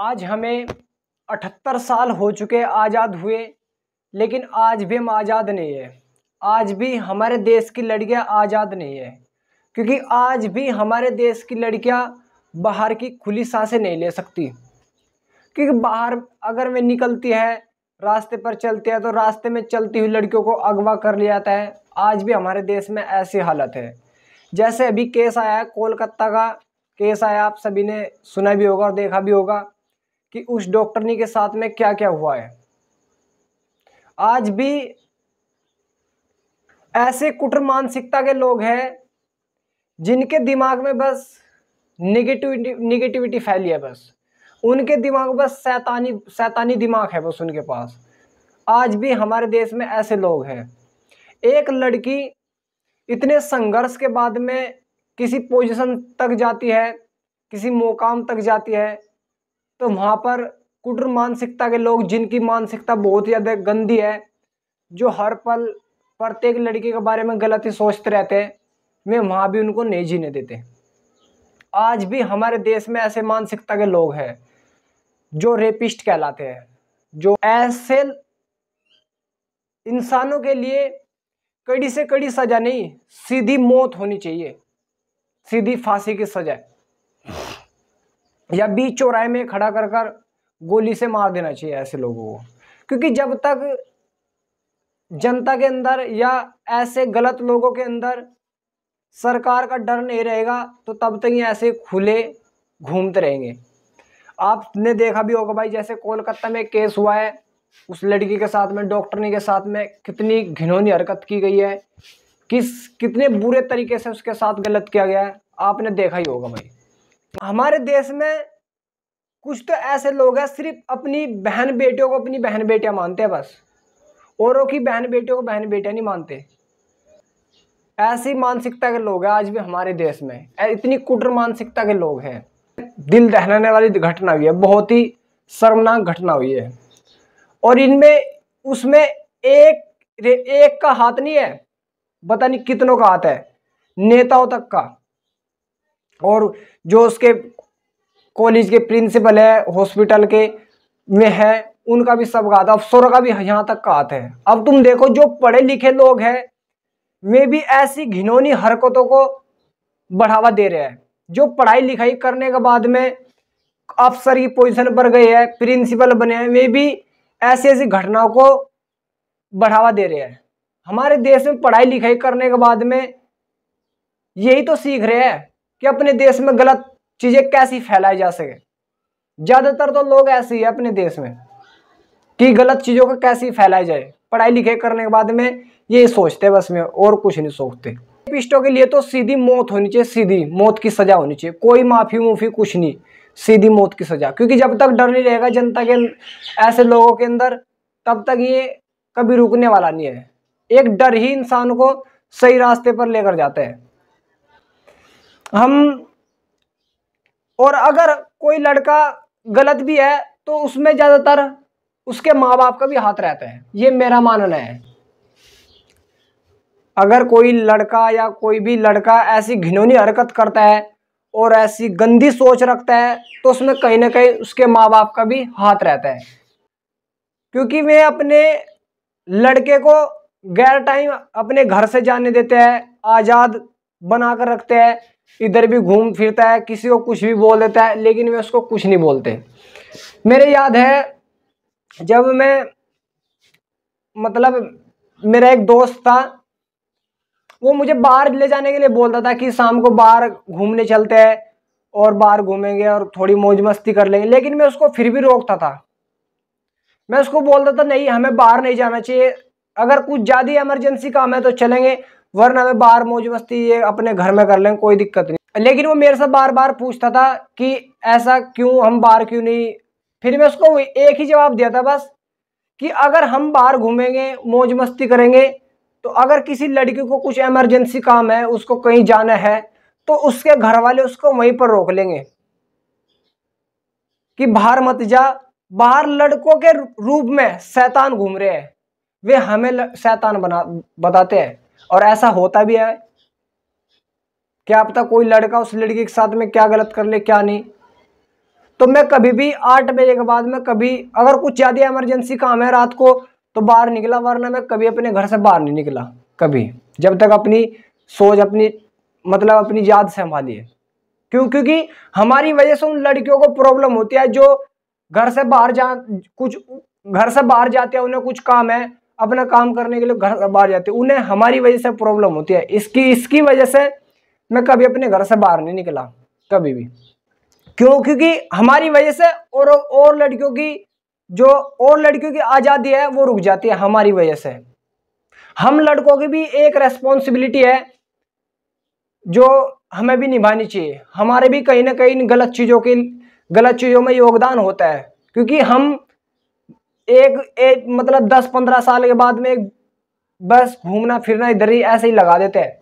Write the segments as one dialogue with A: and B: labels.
A: आज हमें अठहत्तर साल हो चुके आज़ाद हुए लेकिन आज भी हम आज़ाद नहीं है आज भी हमारे देश की लड़कियां आज़ाद नहीं है क्योंकि आज भी हमारे देश की लड़कियां बाहर की खुली सांसें नहीं ले सकती क्योंकि बाहर अगर वे निकलती है रास्ते पर चलती है तो रास्ते में चलती हुई लड़कियों को अगवा कर लिया जाता है आज भी हमारे देश में ऐसी हालत है जैसे अभी केस आया है कोलकाता का केस आया आप सभी ने सुना भी होगा और देखा भी होगा कि उस डॉक्टरनी के साथ में क्या क्या हुआ है आज भी ऐसे कुटर मानसिकता के लोग हैं जिनके दिमाग में बस निगेटिविटी निगेटिविटी फैली है बस उनके दिमाग में बस सैतानी सैतानी दिमाग है बस उनके पास आज भी हमारे देश में ऐसे लोग हैं एक लड़की इतने संघर्ष के बाद में किसी पोजीशन तक जाती है किसी मुकाम तक जाती है तो वहाँ पर कुटर मानसिकता के लोग जिनकी मानसिकता बहुत ज़्यादा गंदी है जो हर पल प्रत्येक लड़के के बारे में गलत ही सोचते रहते हैं वे वहाँ भी उनको नहीं जीने देते आज भी हमारे देश में ऐसे मानसिकता के लोग हैं जो रेपिस्ट कहलाते हैं जो ऐसे इंसानों के लिए कड़ी से कड़ी सजा नहीं सीधी मौत होनी चाहिए सीधी फांसी की सजा या बीच चौराहे में खड़ा कर कर गोली से मार देना चाहिए ऐसे लोगों को क्योंकि जब तक जनता के अंदर या ऐसे गलत लोगों के अंदर सरकार का डर नहीं रहेगा तो तब तक ये ऐसे खुले घूमते रहेंगे आपने देखा भी होगा भाई जैसे कोलकाता में केस हुआ है उस लड़की के साथ में डॉक्टरनी के साथ में कितनी घिनौनी हरकत की गई है किस कितने बुरे तरीके से उसके साथ गलत किया गया है आपने देखा ही होगा भाई हमारे देश में कुछ तो ऐसे लोग हैं सिर्फ अपनी बहन बेटियों को अपनी बहन बेटियां मानते हैं बस औरों की बहन बेटियों को बहन बेटियां नहीं मानते ऐसी मानसिकता के लोग हैं आज भी हमारे देश में इतनी कुटर मानसिकता के लोग हैं दिल दहलाने वाली घटना हुई है बहुत ही शर्मनाक घटना हुई है और इनमें उसमें एक एक का हाथ नहीं है पता नहीं कितनों का हाथ है नेताओं तक का और जो उसके कॉलेज के प्रिंसिपल है हॉस्पिटल के में है उनका भी सब गाता अफसरों का भी यहाँ तक का है अब तुम देखो जो पढ़े लिखे लोग हैं वे भी ऐसी घिनौनी हरकतों को बढ़ावा दे रहे हैं जो पढ़ाई लिखाई करने के बाद में अफसर की पोजीशन पर गए हैं प्रिंसिपल बने हैं वे भी ऐसी ऐसी घटनाओं को बढ़ावा दे रहे हैं हमारे देश में पढ़ाई लिखाई करने के बाद में यही तो सीख रहे हैं कि अपने देश में गलत चीज़ें कैसी फैलाई जा सके ज़्यादातर तो लोग ऐसे ही अपने देश में कि गलत चीज़ों को कैसी फैलाई जाए पढ़ाई लिखाई करने के बाद में ये सोचते बस में और कुछ नहीं सोचते पिस्टों के लिए तो सीधी मौत होनी चाहिए सीधी मौत की सज़ा होनी चाहिए कोई माफ़ी मुफी कुछ नहीं सीधी मौत की सज़ा क्योंकि जब तक डर नहीं रहेगा जनता के ऐसे लोगों के अंदर तब तक ये कभी रुकने वाला नहीं है एक डर ही इंसान को सही रास्ते पर लेकर जाता है हम और अगर कोई लड़का गलत भी है तो उसमें ज़्यादातर उसके माँ बाप का भी हाथ रहता है ये मेरा मानना है अगर कोई लड़का या कोई भी लड़का ऐसी घिनौनी हरकत करता है और ऐसी गंदी सोच रखता है तो उसमें कहीं ना कहीं उसके माँ बाप का भी हाथ रहता है क्योंकि वे अपने लड़के को गैर टाइम अपने घर से जाने देते हैं आज़ाद बना कर रखते हैं इधर भी घूम फिरता है किसी को कुछ भी बोल देता है लेकिन वे उसको कुछ नहीं बोलते मेरे याद है जब मैं मतलब मेरा एक दोस्त था वो मुझे बाहर ले जाने के लिए बोलता था कि शाम को बाहर घूमने चलते हैं और बाहर घूमेंगे और थोड़ी मौज मस्ती कर लेंगे लेकिन मैं उसको फिर भी रोकता था मैं उसको बोलता था नहीं हमें बाहर नहीं जाना चाहिए अगर कुछ ज़्यादा इमरजेंसी काम है तो चलेंगे वरना मैं बाहर मौज मस्ती ये अपने घर में कर लें कोई दिक्कत नहीं लेकिन वो मेरे से बार बार पूछता था कि ऐसा क्यों हम बाहर क्यों नहीं फिर मैं उसको एक ही जवाब दिया था बस कि अगर हम बाहर घूमेंगे मौज मस्ती करेंगे तो अगर किसी लड़की को कुछ इमरजेंसी काम है उसको कहीं जाना है तो उसके घर वाले उसको वहीं पर रोक लेंगे कि बाहर मत जा बाहर लड़कों के रूप में शैतान घूम रहे हैं वे हमें शैतान बना बताते हैं और ऐसा होता भी है क्या पता कोई लड़का उस लड़की के साथ में क्या गलत कर ले क्या नहीं तो मैं कभी भी आठ बजे के बाद में कभी अगर कुछ ज़्यादा इमरजेंसी काम है रात को तो बाहर निकला वरना मैं कभी अपने घर से बाहर नहीं निकला कभी जब तक अपनी सोच अपनी मतलब अपनी याद संभाली है क्यों क्योंकि हमारी वजह से उन लड़कियों को प्रॉब्लम होती है जो घर से बाहर जा कुछ घर से बाहर जाते हैं उन्हें कुछ काम है अपना काम करने के लिए घर बाहर जाते उन्हें हमारी वजह से प्रॉब्लम होती है इसकी इसकी वजह से मैं कभी अपने घर से बाहर नहीं निकला कभी भी क्यों क्योंकि हमारी वजह से और और लड़कियों की जो और लड़कियों की आज़ादी है वो रुक जाती है हमारी वजह से हम लड़कों की भी एक रेस्पॉन्सिबिलिटी है जो हमें भी निभानी चाहिए हमारे भी कहीं ना कहीं गलत चीज़ों की गलत चीज़ों में योगदान होता है क्योंकि हम एक, एक मतलब दस पंद्रह साल के बाद में बस घूमना फिरना इधर ही ऐसे ही लगा देते हैं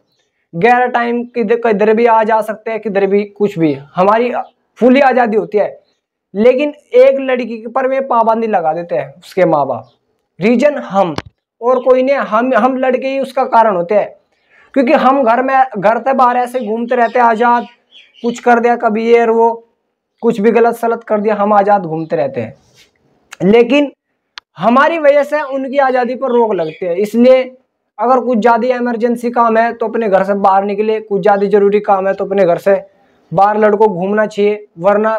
A: गैर टाइम किधर भी आ जा सकते हैं किधर भी कुछ भी हमारी फुली आज़ादी होती है लेकिन एक लड़की पर वे पाबंदी लगा देते हैं उसके माँ बाप रीजन हम और कोई नहीं हम हम लड़के ही उसका कारण होते हैं क्योंकि हम घर में घर से बाहर ऐसे घूमते रहते हैं आज़ाद कुछ कर दिया कभी ये वो कुछ भी गलत सलत कर दिया हम आज़ाद घूमते रहते हैं लेकिन हमारी वजह से उनकी आज़ादी पर रोक लगती है इसलिए अगर कुछ ज़्यादा इमरजेंसी काम है तो अपने घर से बाहर निकले कुछ ज़्यादा जरूरी काम है तो अपने घर से बाहर लड़कों घूमना चाहिए वरना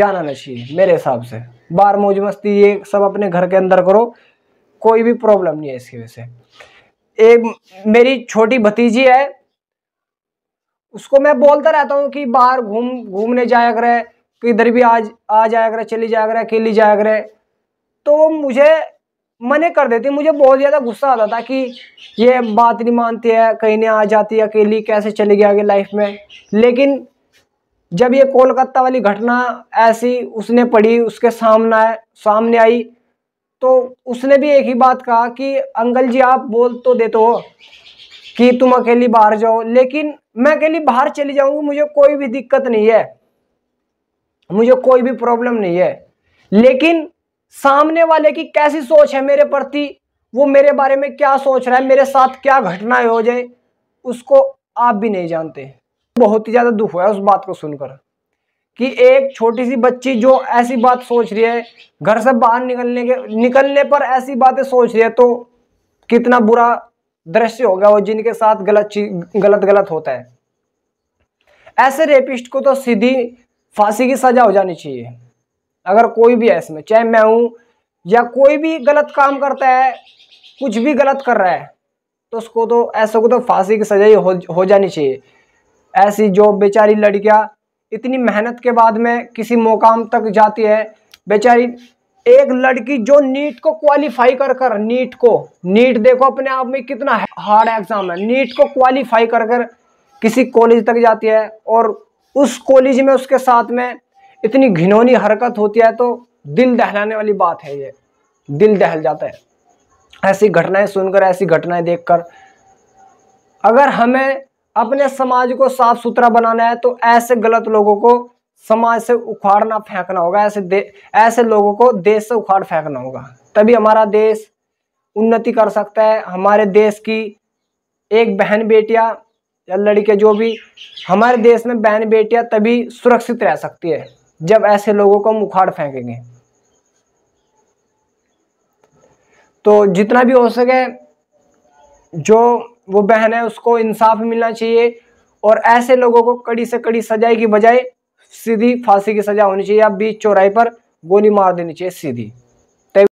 A: जाना ना चाहिए मेरे हिसाब से बाहर मौज मस्ती ये सब अपने घर के अंदर करो कोई भी प्रॉब्लम नहीं है इसकी वजह से एक मेरी छोटी भतीजी है उसको मैं बोलता रहता हूँ कि बाहर घूम घूमने जाया करे किधर भी आज आ जाया करे चली जाया करे अकेली जाया करे तो वो मुझे मने कर देती मुझे बहुत ज़्यादा गुस्सा आता था कि ये बात नहीं मानती है कहीं नहीं आ जाती अकेली कैसे चली गई आगे लाइफ में लेकिन जब ये कोलकाता वाली घटना ऐसी उसने पढ़ी उसके आए सामने आई तो उसने भी एक ही बात कहा कि अंकल जी आप बोल तो देते हो कि तुम अकेली बाहर जाओ लेकिन मैं अकेली बाहर चली जाऊंगी मुझे कोई भी दिक्कत नहीं है मुझे कोई भी प्रॉब्लम नहीं है लेकिन सामने वाले की कैसी सोच है मेरे प्रति वो मेरे बारे में क्या सोच रहा है मेरे साथ क्या घटनाएं हो जाए उसको आप भी नहीं जानते बहुत ही ज़्यादा दुख हुआ है उस बात को सुनकर कि एक छोटी सी बच्ची जो ऐसी बात सोच रही है घर से बाहर निकलने के निकलने पर ऐसी बातें सोच रही है तो कितना बुरा दृश्य हो गया वो जिनके साथ गलत चीज गलत गलत होता है ऐसे रेपिस्ट को तो सीधी फांसी की सजा हो जानी चाहिए अगर कोई भी है इसमें चाहे मैं हूँ या कोई भी गलत काम करता है कुछ भी गलत कर रहा है तो उसको तो ऐसे को तो फांसी की सजा ही हो, हो जानी चाहिए ऐसी जो बेचारी लड़कियाँ इतनी मेहनत के बाद में किसी मुकाम तक जाती है बेचारी एक लड़की जो नीट को क्वालिफाई कर कर नीट को नीट देखो अपने आप में कितना हार्ड एग्ज़ाम है नीट को क्वालिफाई कर कर किसी कॉलेज तक जाती है और उस कॉलेज में उसके साथ में इतनी घिनौनी हरकत होती है तो दिल दहलाने वाली बात है ये दिल दहल जाता है ऐसी घटनाएं सुनकर ऐसी घटनाएं देखकर अगर हमें अपने समाज को साफ सुथरा बनाना है तो ऐसे गलत लोगों को समाज से उखाड़ना फेंकना होगा ऐसे ऐसे लोगों को देश से उखाड़ फेंकना होगा तभी हमारा देश उन्नति कर सकता है हमारे देश की एक बहन बेटिया या लड़के जो भी हमारे देश में बहन बेटियाँ तभी सुरक्षित रह सकती है जब ऐसे लोगों को हम उखाड़ फेंकेंगे तो जितना भी हो सके जो वो बहन है उसको इंसाफ मिलना चाहिए और ऐसे लोगों को कड़ी से कड़ी सजाई की बजाय सीधी फांसी की सजा होनी चाहिए या बीच चौराहे पर गोली मार देनी चाहिए सीधी